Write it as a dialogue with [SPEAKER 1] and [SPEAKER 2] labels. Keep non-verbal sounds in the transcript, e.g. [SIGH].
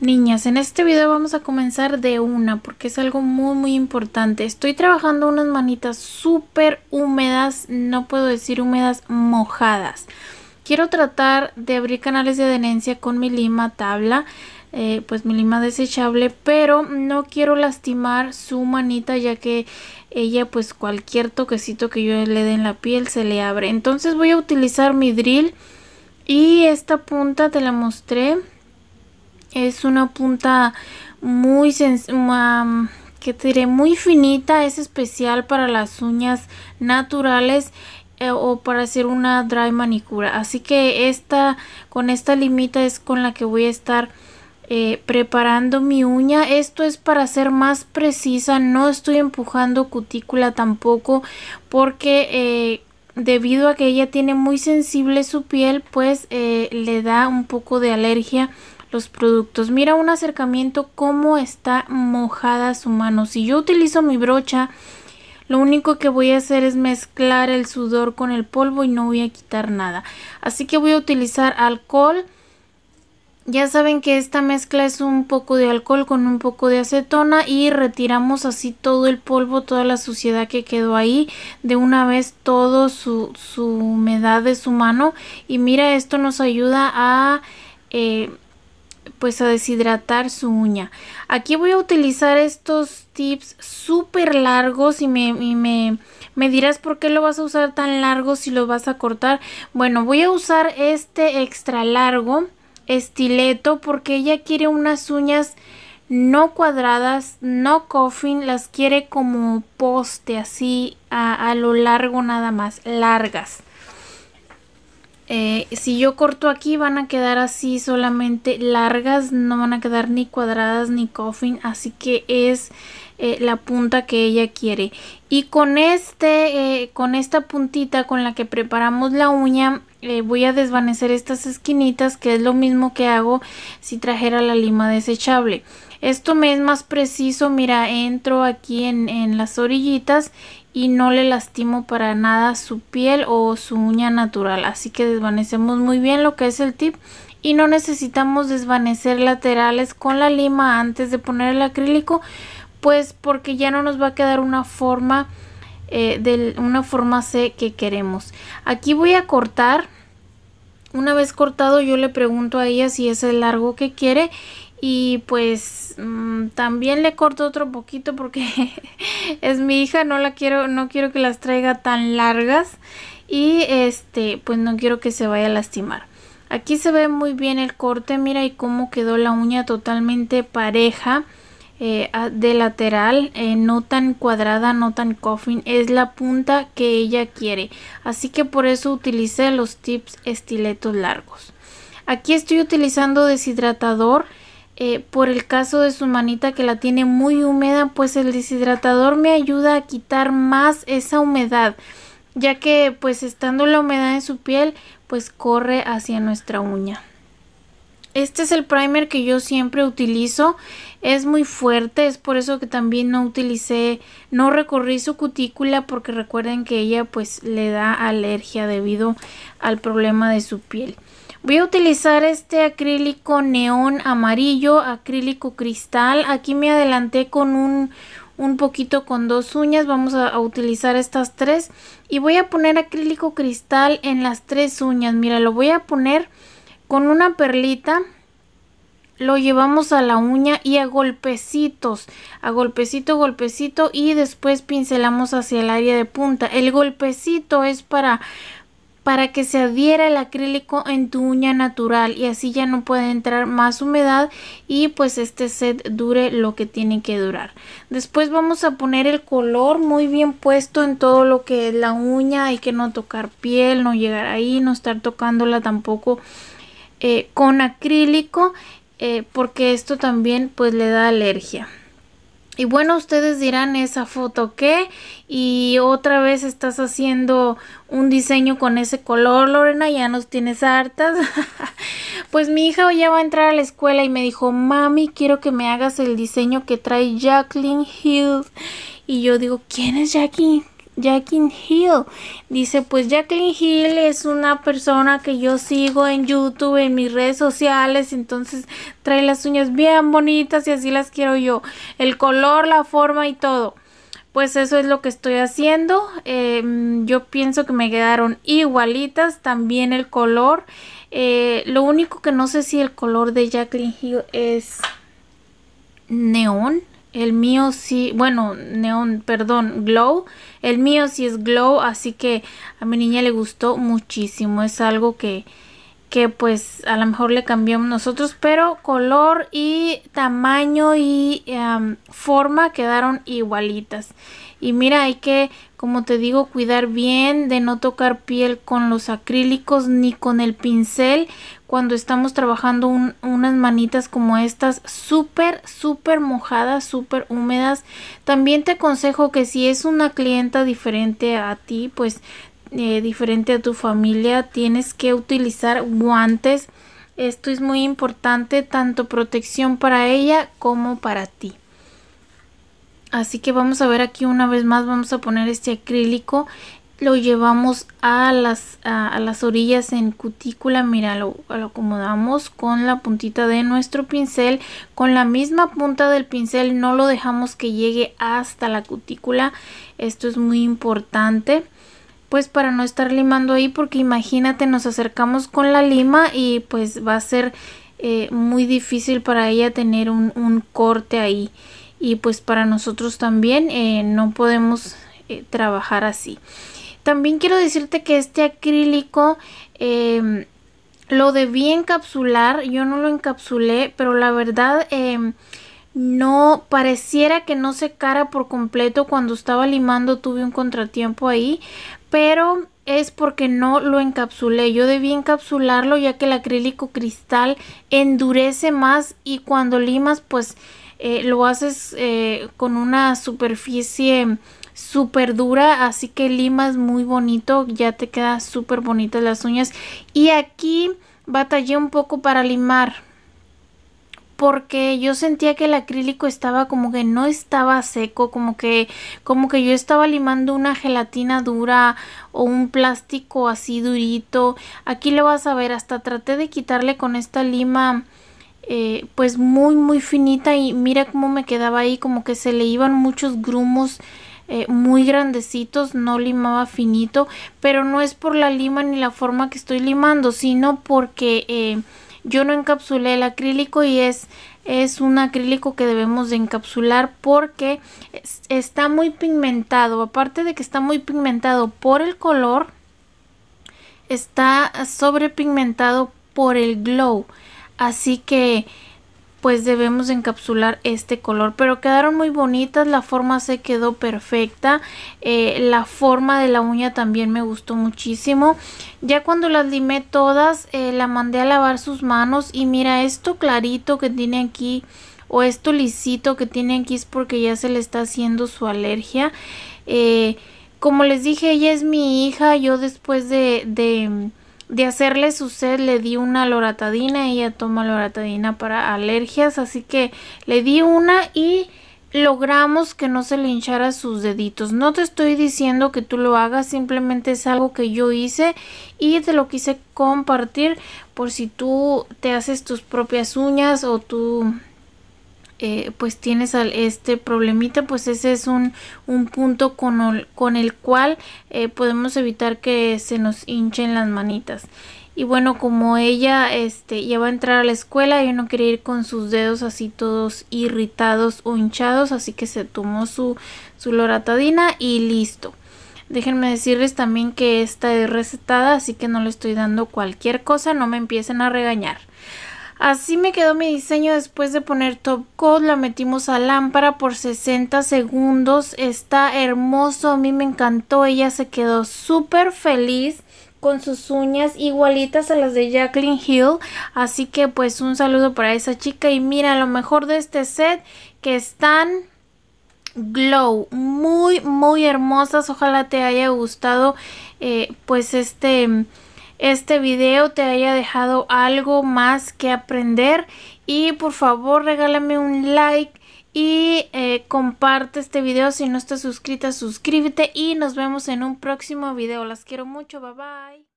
[SPEAKER 1] Niñas, en este video vamos a comenzar de una porque es algo muy muy importante. Estoy trabajando unas manitas súper húmedas, no puedo decir húmedas, mojadas. Quiero tratar de abrir canales de adherencia con mi lima tabla, eh, pues mi lima desechable, pero no quiero lastimar su manita ya que ella pues cualquier toquecito que yo le dé en la piel se le abre. Entonces voy a utilizar mi drill y esta punta te la mostré es una punta muy que tiene muy finita, es especial para las uñas naturales eh, o para hacer una dry manicura. Así que esta con esta limita es con la que voy a estar eh, preparando mi uña esto es para ser más precisa no estoy empujando cutícula tampoco porque eh, debido a que ella tiene muy sensible su piel pues le da un poco de alergia los productos. Mira un acercamiento cómo está mojada su mano. Si yo utilizo mi brocha, lo único que voy a hacer es mezclar el sudor con el polvo y no voy a quitar nada. Así que voy a utilizar alcohol. Ya saben que esta mezcla es un poco de alcohol con un poco de acetona y retiramos así todo el polvo, toda la suciedad que quedó ahí, de una vez todo su, humedad de su mano. Y mira, esto nos ayuda a eh, pues a deshidratar su uña. Aquí voy a utilizar estos tips súper largos y me, dirás por qué lo vas a usar tan largo si lo vas a cortar. Bueno, voy a usar este extra largo estileto porque ella quiere unas uñas no cuadradas, no coffin, las quiere como poste así a, a lo largo nada más, largas. Eh, si yo corto aquí van a quedar así solamente largas, no van a quedar ni cuadradas ni coffin, así que es eh, la punta que ella quiere. Y con, este, eh, con esta puntita con la que preparamos la uña voy a desvanecer estas esquinitas que es lo mismo que hago si trajera la lima desechable. Esto me es más preciso, mira, entro aquí en las orillitas y no le lastimo para nada su piel o su uña natural. Así que desvanecemos muy bien lo que es el tip y no necesitamos desvanecer laterales con la lima antes de poner el acrílico pues porque ya no nos va a quedar una forma eh, de una forma C que queremos. Aquí voy a cortar una vez cortado yo le pregunto a ella si es el largo que quiere y pues mm, también le corto otro poquito porque [LAUGHS] es mi hija, no la quiero, no quiero que las traiga tan largas y este, pues no quiero que se vaya a lastimar. Aquí se ve muy bien el corte, mira y cómo quedó la uña totalmente pareja eh, de lateral, eh, no tan cuadrada, no tan coffin, es la punta que ella quiere. Así que por eso utilicé los tips estiletos largos. Aquí estoy utilizando deshidratador eh, por el caso de su manita que la tiene muy húmeda, pues el deshidratador me ayuda a quitar más esa humedad, ya que pues estando la humedad en su piel, pues corre hacia nuestra uña. Este es el primer que yo siempre utilizo, es muy fuerte, es por eso que también no utilicé, no recorrí su cutícula porque recuerden que ella pues le da alergia debido al problema de su piel. Voy a utilizar este acrílico neón amarillo, acrílico cristal. Aquí me adelanté con un, poquito con dos uñas. Vamos a, a, utilizar estas tres. Y voy a poner acrílico cristal en las tres uñas. Mira, lo voy a poner con una perlita. Lo llevamos a la uña y a golpecitos, a golpecito, golpecito y después pincelamos hacia el área de punta. El golpecito es para para que se adhiera el acrílico en tu uña natural y así ya no puede entrar más humedad y pues este set dure lo que tiene que durar. Después vamos a poner el color muy bien puesto en todo lo que es la uña, hay que no tocar piel, no llegar ahí, no estar tocándola tampoco eh, con acrílico eh, porque esto también pues le da alergia. Y bueno, ustedes dirán esa foto qué y otra vez estás haciendo un diseño con ese color, Lorena, ya nos tienes hartas. [LAUGHS] pues mi hija ya va a entrar a la escuela y me dijo, mami, quiero que me hagas el diseño que trae Jacqueline Hill. Y yo digo, ¿quién es Jacqueline Jacqueline Hill. Dice, pues Jacqueline Hill es una persona que yo sigo en YouTube, en mis redes sociales, entonces trae las uñas bien bonitas y así las quiero yo. El color, la forma y todo. Pues eso es lo que estoy haciendo. Em, yo pienso que me quedaron igualitas, también el color. Eh, lo único que no sé si el color de Jacqueline Hill es neón el mío sí, bueno, neón, perdón, glow. El mío sí es glow, así que a mi niña le gustó muchísimo. Es algo que, que pues a lo mejor le cambiamos nosotros, pero color y tamaño y em, forma quedaron igualitas. Y mira, hay que, como te digo, cuidar bien de no tocar piel con los acrílicos ni con el pincel cuando estamos trabajando unas manitas como estas, súper, súper mojadas, súper húmedas. También te aconsejo que si es una clienta diferente a ti, pues eh, diferente a tu familia, tienes que utilizar guantes. Esto es muy importante, tanto protección para ella como para ti. Así que vamos a ver aquí una vez más, vamos a poner este acrílico. Lo llevamos a las, a, las orillas en cutícula, mira, lo, lo acomodamos con la puntita de nuestro pincel. Con la misma punta del pincel no lo dejamos que llegue hasta la cutícula. Esto es muy importante pues para no estar limando ahí porque imagínate nos acercamos con la lima y pues va a ser eh, muy difícil para ella tener un, corte ahí y pues para nosotros también eh, no podemos eh, trabajar así también quiero decirte que este acrílico em, lo debí encapsular yo no lo encapsulé pero la verdad em, no pareciera que no secara por completo cuando estaba limando tuve un contratiempo ahí pero es porque no lo encapsulé. Yo debí encapsularlo ya que el acrílico cristal endurece más y cuando limas pues eh, lo haces eh, con una superficie súper dura así que limas muy bonito ya te quedan súper bonitas las uñas y aquí batallé un poco para limar porque yo sentía que el acrílico estaba como que no estaba seco, como que como que yo estaba limando una gelatina dura o un plástico así durito. Aquí lo vas a ver, hasta traté de quitarle con esta lima eh, pues muy muy finita y mira cómo me quedaba ahí, como que se le iban muchos grumos. Eh, muy grandecitos, no limaba finito, pero no es por la lima ni la forma que estoy limando, sino porque eh, yo no encapsulé el acrílico y es, es un acrílico que debemos de encapsular porque está muy pigmentado. Aparte de que está muy pigmentado por el color, está sobrepigmentado por el glow. Así que pues debemos encapsular este color pero quedaron muy bonitas la forma se quedó perfecta eh, la forma de la uña también me gustó muchísimo ya cuando las limé todas eh, la mandé a lavar sus manos y mira esto clarito que tiene aquí o esto lisito que tiene aquí es porque ya se le está haciendo su alergia eh, como les dije ella es mi hija yo después de de hacerle su sed le di una loratadina, ella toma loratadina para alergias, así que le di una y logramos que no se le hinchara sus deditos. No te estoy diciendo que tú lo hagas, simplemente es algo que yo hice y te lo quise compartir por si tú te haces tus propias uñas o tú eh, pues tienes este problemita, pues ese es un, punto con el, cual eh, podemos evitar que se nos hinchen las manitas. Y bueno, como ella este, ya va a entrar a la escuela, y no quería ir con sus dedos así todos irritados o hinchados, así que se tomó su, su loratadina y listo. Déjenme decirles también que esta es recetada, así que no le estoy dando cualquier cosa, no me empiecen a regañar. Así me quedó mi diseño después de poner top coat, la metimos a lámpara por 60 segundos, está hermoso, a mí me encantó, ella se quedó súper feliz con sus uñas igualitas a las de Jacqueline Hill, así que pues un saludo para esa chica y mira lo mejor de este set que están glow, muy muy hermosas, ojalá te haya gustado eh, pues este este video te haya dejado algo más que aprender y por favor regálame un like y eh, comparte este video si no estás suscrita suscríbete y nos vemos en un próximo video las quiero mucho bye bye